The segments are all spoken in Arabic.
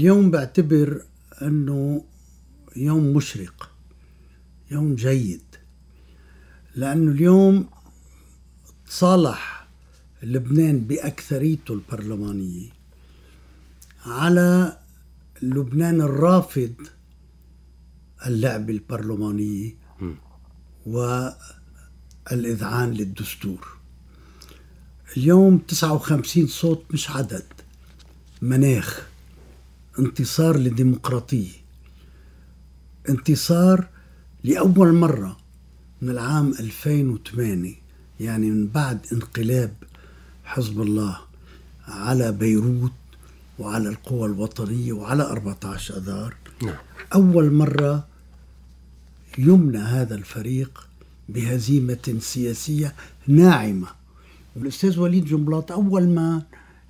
اليوم بعتبر انه يوم مشرق يوم جيد لانه اليوم صالح لبنان باكثريته البرلمانيه على لبنان الرافض اللعبه البرلمانيه والاذعان للدستور اليوم 59 صوت مش عدد مناخ انتصار للديمقراطية انتصار لأول مرة من العام 2008 يعني من بعد انقلاب حزب الله على بيروت وعلى القوى الوطنية وعلى 14 أذار نعم. أول مرة يمنى هذا الفريق بهزيمة سياسية ناعمة والأستاذ وليد جنبلاط أول ما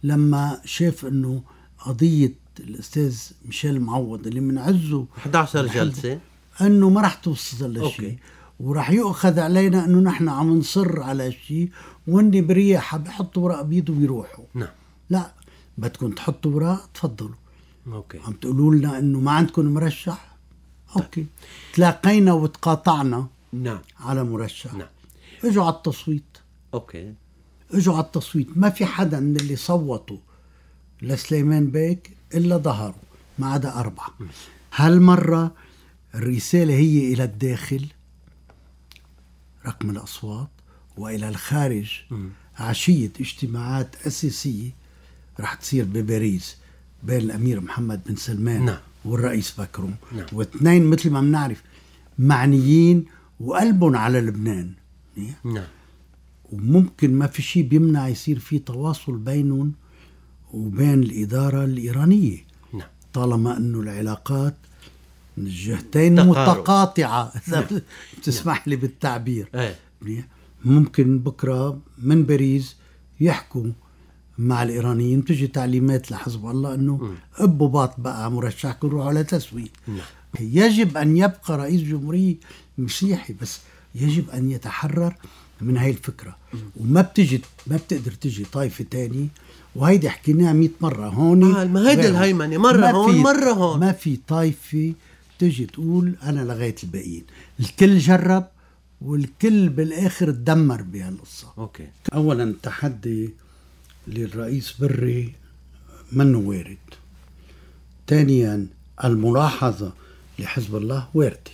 لما شاف أنه قضية الاستاذ ميشيل معوض اللي بنعزه 11 جلسه انه ما راح توصل لشيء وراح يؤخذ علينا انه نحن عم نصر على شيء وهن برياحه بحطوا ورق بيض ويروحوا نعم لا بدكم تحطوا ورق تفضلوا اوكي عم تقولوا لنا انه ما عندكم مرشح طيب. اوكي طيب. تلاقينا وتقاطعنا نعم على مرشح نعم اجوا على التصويت اوكي اجوا على التصويت ما في حدا من اللي صوتوا لسليمان بيك إلا ظهروا ما عدا أربعة هالمرة الرسالة هي إلى الداخل رقم الأصوات وإلى الخارج عشية اجتماعات أساسية رح تصير بباريس بين الأمير محمد بن سلمان نعم. والرئيس بكروم نعم. واثنين مثل ما بنعرف معنيين وقلبهم على لبنان نعم وممكن ما في شيء بيمنع يصير في تواصل بينهم وبين الإدارة الإيرانية نعم. طالما أنه العلاقات من الجهتين تقارب. متقاطعة إذا نعم. بتسمح نعم. لي بالتعبير أي. ممكن بكرة من باريس يحكوا مع الإيرانيين تجي تعليمات لحزب الله أنه أبو باط بقى مرشحكم روحوا على تسوية نعم. يجب أن يبقى رئيس جمهورية مسيحي بس يجب ان يتحرر من هاي الفكره وما بتجي ما بتقدر تجي طائفه تاني وهيدي حكيناها 100 مره هون آه ما هيدي الهيمنه مره هون مره هون ما في طائفه تجي تقول انا لغيت الباقيين الكل جرب والكل بالاخر تدمر بهالقصه اوكي اولا التحدي للرئيس بري منه وارد ثانيا الملاحظه لحزب الله وارده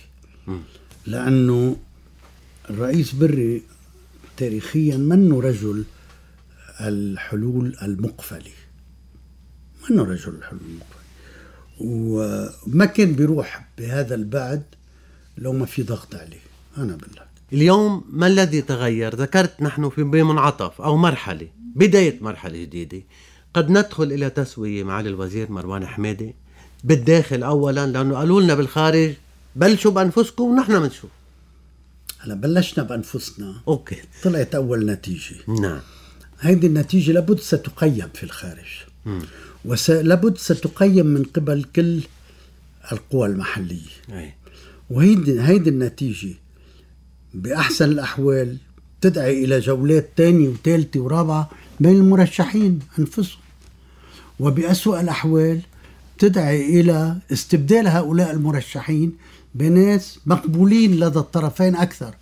لانه الرئيس بري تاريخيا منه رجل الحلول المقفلة منه رجل الحلول المقفلة وما كان بيروح بهذا البعد لو ما في ضغط عليه أنا بالله اليوم ما الذي تغير ذكرت نحن في بمنعطف أو مرحلة بداية مرحلة جديدة قد ندخل إلى تسوية معالي الوزير مروان حميدي بالداخل أولا لأنه قالوا لنا بالخارج بلشوا بأنفسكم ونحن بنشوف هلا بلشنا بانفسنا اوكي طلعت اول نتيجه نعم هيدي النتيجه لابد ستقيم في الخارج مم. ولابد ستقيم من قبل كل القوى المحليه أي. وهيدي هيدي النتيجه باحسن الاحوال تدعي الى جولات ثانيه وثالثه ورابعه بين المرشحين انفسهم وبأسوأ الاحوال تدعي إلى استبدال هؤلاء المرشحين بناس مقبولين لدى الطرفين أكثر